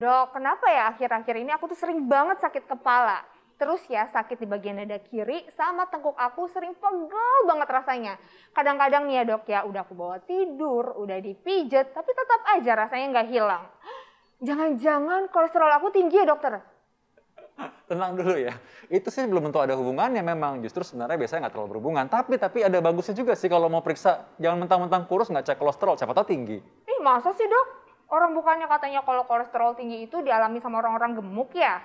Dok, kenapa ya akhir-akhir ini aku tuh sering banget sakit kepala? Terus ya sakit di bagian dada kiri sama tengkuk aku sering pegel banget rasanya. Kadang-kadang nih ya dok ya udah aku bawa tidur, udah dipijet, tapi tetap aja rasanya nggak hilang. Jangan-jangan kolesterol aku tinggi ya dokter? Tenang dulu ya. Itu sih belum tentu ada hubungannya memang. Justru sebenarnya biasanya nggak terlalu berhubungan. Tapi tapi ada bagusnya juga sih kalau mau periksa. Jangan mentang-mentang kurus nggak cek kolesterol, siapa tahu tinggi. Ih masa sih dok? Orang bukannya katanya kalau kolesterol tinggi itu dialami sama orang-orang gemuk ya?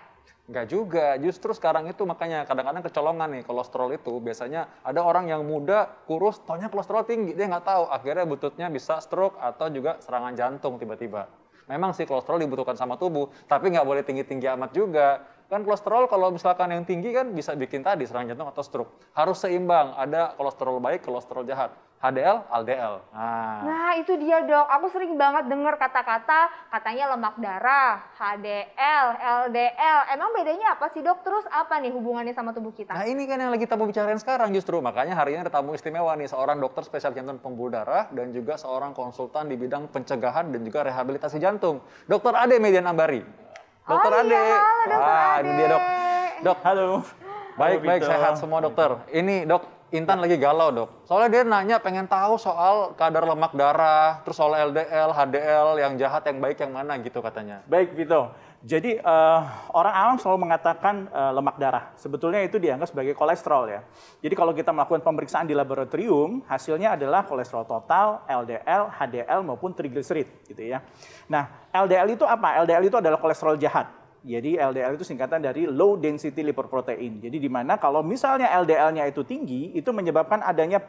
Enggak juga, justru sekarang itu makanya kadang-kadang kecolongan nih kolesterol itu. Biasanya ada orang yang muda, kurus, tonya kolesterol tinggi, dia nggak tahu. Akhirnya bututnya bisa stroke atau juga serangan jantung tiba-tiba. Memang sih kolesterol dibutuhkan sama tubuh, tapi nggak boleh tinggi-tinggi amat juga kan kolesterol kalau misalkan yang tinggi kan bisa bikin tadi serangan jantung atau stroke. Harus seimbang, ada kolesterol baik, kolesterol jahat. HDL, LDL. Nah. nah, itu dia dok. Aku sering banget dengar kata-kata katanya lemak darah, HDL, LDL. Emang bedanya apa sih dok? Terus apa nih hubungannya sama tubuh kita? Nah, ini kan yang lagi mau bicarain sekarang justru. Makanya hari ini ada tamu istimewa nih, seorang dokter spesial jantung pembuluh darah dan juga seorang konsultan di bidang pencegahan dan juga rehabilitasi jantung. Dokter Ade Median Ambari. Dokter oh, Ade. Iya, halo, dokter ah, Ade. Ini dia dok. Dok, halo. Baik, baik baik, sehat semua dokter. Ini dok, Intan lagi galau dok. Soalnya dia nanya pengen tahu soal kadar lemak darah, terus soal LDL, HDL, yang jahat, yang baik, yang mana gitu katanya. Baik Vito. Jadi uh, orang awam selalu mengatakan uh, lemak darah. Sebetulnya itu dianggap sebagai kolesterol ya. Jadi kalau kita melakukan pemeriksaan di laboratorium, hasilnya adalah kolesterol total, LDL, HDL maupun trigliserid gitu ya. Nah, LDL itu apa? LDL itu adalah kolesterol jahat. Jadi LDL itu singkatan dari low density lipoprotein. Jadi di mana kalau misalnya LDL-nya itu tinggi, itu menyebabkan adanya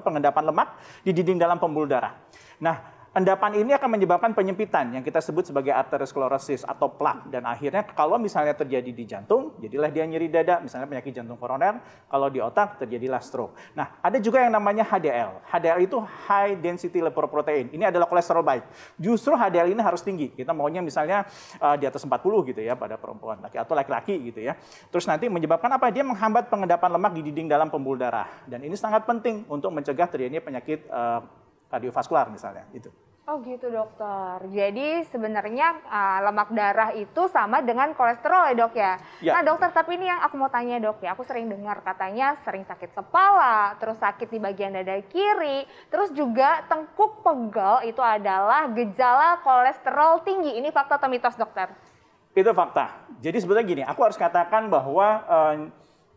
pengendapan lemak di dinding dalam pembuluh darah. Nah, endapan ini akan menyebabkan penyempitan yang kita sebut sebagai arteriosklerosis atau plak dan akhirnya kalau misalnya terjadi di jantung jadilah dia nyeri dada misalnya penyakit jantung koroner kalau di otak terjadilah stroke. Nah, ada juga yang namanya HDL. HDL itu high density lipoprotein. Ini adalah kolesterol baik. Justru HDL ini harus tinggi. Kita maunya misalnya uh, di atas 40 gitu ya pada perempuan laki atau laki-laki gitu ya. Terus nanti menyebabkan apa? Dia menghambat pengendapan lemak di dinding dalam pembuluh darah dan ini sangat penting untuk mencegah terjadinya penyakit uh, kardiovaskular misalnya itu. Oh gitu dokter. Jadi sebenarnya uh, lemak darah itu sama dengan kolesterol ya dok ya? ya. Nah dokter tapi ini yang aku mau tanya dok ya. Aku sering dengar katanya sering sakit kepala, terus sakit di bagian dada kiri, terus juga tengkuk pegel itu adalah gejala kolesterol tinggi. Ini fakta atau mitos dokter? Itu fakta. Jadi sebenarnya gini, aku harus katakan bahwa uh,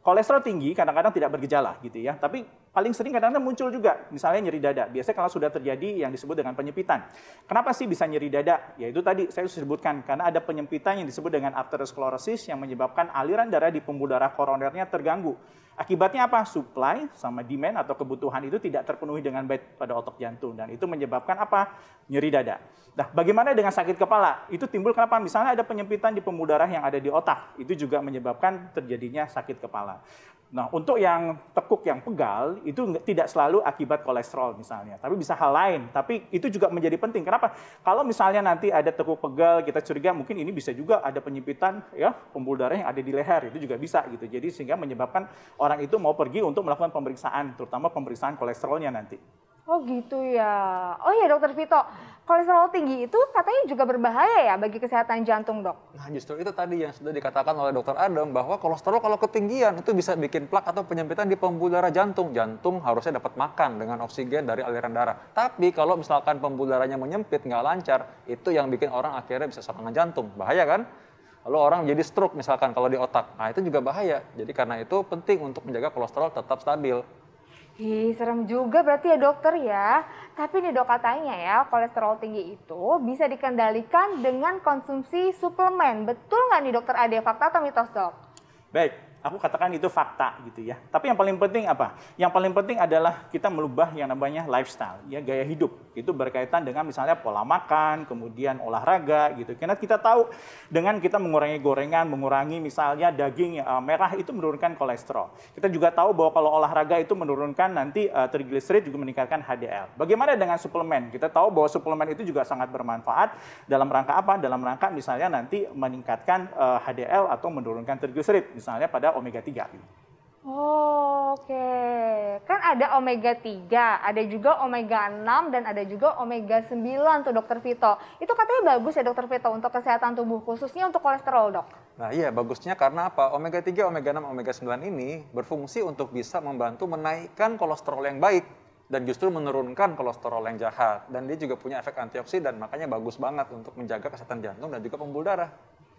kolesterol tinggi kadang-kadang tidak bergejala gitu ya. Tapi paling sering kadang-kadang muncul juga, misalnya nyeri dada. Biasanya kalau sudah terjadi yang disebut dengan penyempitan. Kenapa sih bisa nyeri dada? Yaitu tadi saya sebutkan, karena ada penyempitan yang disebut dengan arteriosklerosis yang menyebabkan aliran darah di pembuluh darah koronernya terganggu. Akibatnya apa? Supply sama demand atau kebutuhan itu tidak terpenuhi dengan baik pada otot jantung. Dan itu menyebabkan apa? Nyeri dada. Nah, bagaimana dengan sakit kepala? Itu timbul kenapa? Misalnya ada penyempitan di pembuluh darah yang ada di otak. Itu juga menyebabkan terjadinya sakit kepala. Nah, untuk yang tekuk yang pegal itu tidak selalu akibat kolesterol misalnya, tapi bisa hal lain. Tapi itu juga menjadi penting. Kenapa? Kalau misalnya nanti ada tekuk pegal, kita curiga mungkin ini bisa juga ada penyempitan ya pembuluh darah yang ada di leher itu juga bisa gitu. Jadi sehingga menyebabkan orang itu mau pergi untuk melakukan pemeriksaan, terutama pemeriksaan kolesterolnya nanti. Oh gitu ya. Oh iya dokter Vito, kolesterol tinggi itu katanya juga berbahaya ya bagi kesehatan jantung dok. Nah justru itu tadi yang sudah dikatakan oleh dokter Adam bahwa kolesterol kalau ketinggian itu bisa bikin plak atau penyempitan di pembuluh darah jantung. Jantung harusnya dapat makan dengan oksigen dari aliran darah. Tapi kalau misalkan pembuluh darahnya menyempit nggak lancar, itu yang bikin orang akhirnya bisa serangan jantung. Bahaya kan? lalu orang jadi stroke misalkan kalau di otak. Nah, itu juga bahaya. Jadi karena itu penting untuk menjaga kolesterol tetap stabil hi serem juga berarti ya dokter ya. Tapi nih dok katanya ya, kolesterol tinggi itu bisa dikendalikan dengan konsumsi suplemen. Betul nggak nih dokter? Ada fakta atau mitos dok? Baik, Aku katakan itu fakta gitu ya. Tapi yang paling penting apa? Yang paling penting adalah kita melubah yang namanya lifestyle, ya gaya hidup. Itu berkaitan dengan misalnya pola makan, kemudian olahraga gitu. Karena kita tahu dengan kita mengurangi gorengan, mengurangi misalnya daging eh, merah itu menurunkan kolesterol. Kita juga tahu bahwa kalau olahraga itu menurunkan nanti uh, juga meningkatkan HDL. Bagaimana dengan suplemen? Kita tahu bahwa suplemen itu juga sangat bermanfaat dalam rangka apa? Dalam rangka misalnya nanti meningkatkan HDL eh, atau menurunkan trigliserid misalnya pada ada omega 3. Gitu. Oh, Oke, okay. kan ada omega 3, ada juga omega 6 dan ada juga omega 9 tuh dokter Vito. Itu katanya bagus ya dokter Vito untuk kesehatan tubuh khususnya untuk kolesterol, Dok. Nah, iya bagusnya karena apa? Omega 3, omega 6, omega 9 ini berfungsi untuk bisa membantu menaikkan kolesterol yang baik dan justru menurunkan kolesterol yang jahat dan dia juga punya efek antioksidan makanya bagus banget untuk menjaga kesehatan jantung dan juga pembuluh darah.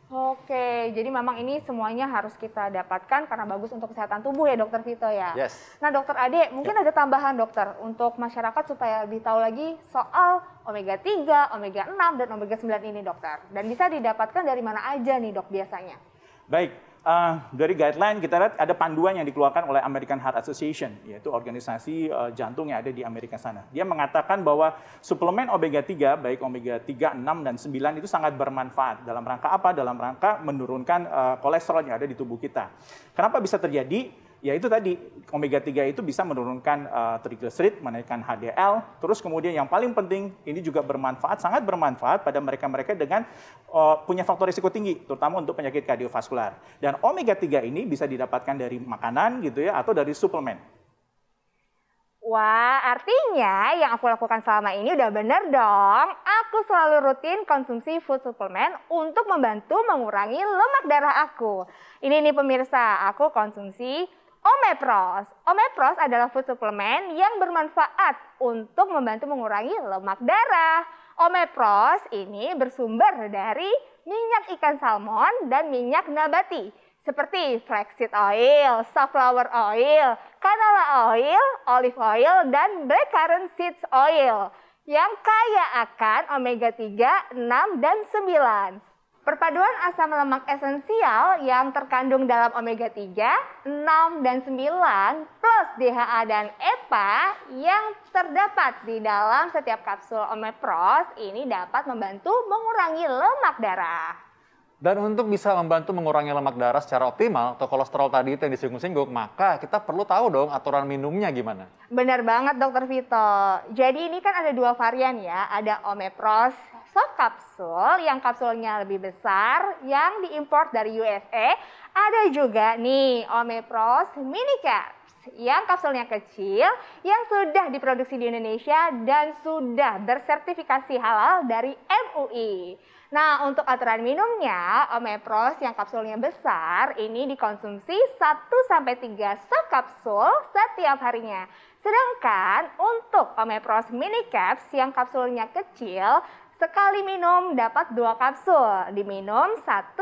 Oke, jadi memang ini semuanya harus kita dapatkan karena bagus untuk kesehatan tubuh ya dokter Vito ya. Yes. Nah dokter Ade, mungkin ya. ada tambahan dokter untuk masyarakat supaya lebih tahu lagi soal omega 3, omega 6, dan omega 9 ini dokter. Dan bisa didapatkan dari mana aja nih dok biasanya? Baik, uh, dari guideline kita lihat ada panduan yang dikeluarkan oleh American Heart Association, yaitu organisasi uh, jantung yang ada di Amerika sana. Dia mengatakan bahwa suplemen omega 3 baik omega 3, 6 dan 9 itu sangat bermanfaat dalam rangka apa? Dalam rangka menurunkan uh, kolesterol yang ada di tubuh kita. Kenapa bisa terjadi? ya itu tadi omega 3 itu bisa menurunkan uh, eh, triglycerid, menaikkan HDL, terus kemudian yang paling penting ini juga bermanfaat sangat bermanfaat pada mereka-mereka dengan uh, punya faktor risiko tinggi, terutama untuk penyakit kardiovaskular. Dan omega 3 ini bisa didapatkan dari makanan gitu ya atau dari suplemen. Wah, artinya yang aku lakukan selama ini udah bener dong. Aku selalu rutin konsumsi food supplement untuk membantu mengurangi lemak darah aku. Ini nih pemirsa, aku konsumsi Omepros. Omepros adalah food suplemen yang bermanfaat untuk membantu mengurangi lemak darah. Omepros ini bersumber dari minyak ikan salmon dan minyak nabati seperti flaxseed oil, sunflower oil, canola oil, olive oil, dan blackcurrant seeds oil yang kaya akan omega 3, 6, dan 9. Perpaduan asam lemak esensial yang terkandung dalam omega 3, 6, dan 9 plus DHA dan EPA yang terdapat di dalam setiap kapsul omepros ini dapat membantu mengurangi lemak darah. Dan untuk bisa membantu mengurangi lemak darah secara optimal atau kolesterol tadi itu yang disinggung-singgung, maka kita perlu tahu dong aturan minumnya gimana. Benar banget dokter Vito. Jadi ini kan ada dua varian ya, ada Omepros soft kapsul yang kapsulnya lebih besar yang diimpor dari USA. Ada juga nih Omepros mini cap yang kapsulnya kecil, yang sudah diproduksi di Indonesia dan sudah bersertifikasi halal dari MUI. Nah, untuk aturan minumnya, Omepros yang kapsulnya besar ini dikonsumsi 1-3 kapsul setiap harinya. Sedangkan untuk Omepros mini caps yang kapsulnya kecil Sekali minum dapat dua kapsul, diminum 1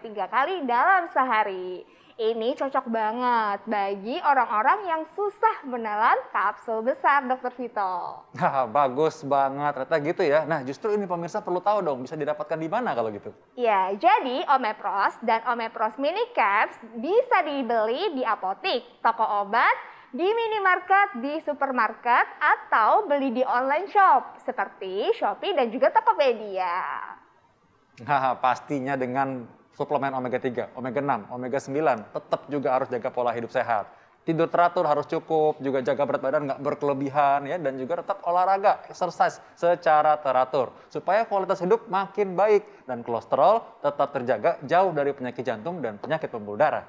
tiga kali dalam sehari. Ini cocok banget bagi orang-orang yang susah menelan kapsul besar, Dokter Vito. Nah, bagus banget, ternyata gitu ya. Nah, justru ini pemirsa perlu tahu dong, bisa didapatkan di mana kalau gitu? Ya, jadi Omepros dan Omepros Mini Caps bisa dibeli di apotik, toko obat, di minimarket, di supermarket, atau beli di online shop seperti Shopee dan juga Tokopedia. Nah, pastinya dengan suplemen omega 3, omega 6, omega 9, tetap juga harus jaga pola hidup sehat. Tidur teratur harus cukup, juga jaga berat badan nggak berkelebihan ya, dan juga tetap olahraga, exercise secara teratur supaya kualitas hidup makin baik dan kolesterol tetap terjaga jauh dari penyakit jantung dan penyakit pembuluh darah.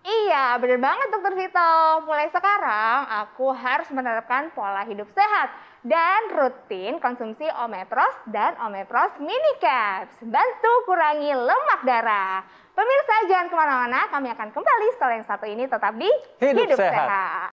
Iya, bener banget dokter Vito. Mulai sekarang, aku harus menerapkan pola hidup sehat dan rutin konsumsi omepros dan omepros mini caps. Bantu kurangi lemak darah. Pemirsa jangan kemana-mana, kami akan kembali setelah yang satu ini tetap di Hidup, hidup sehat. sehat.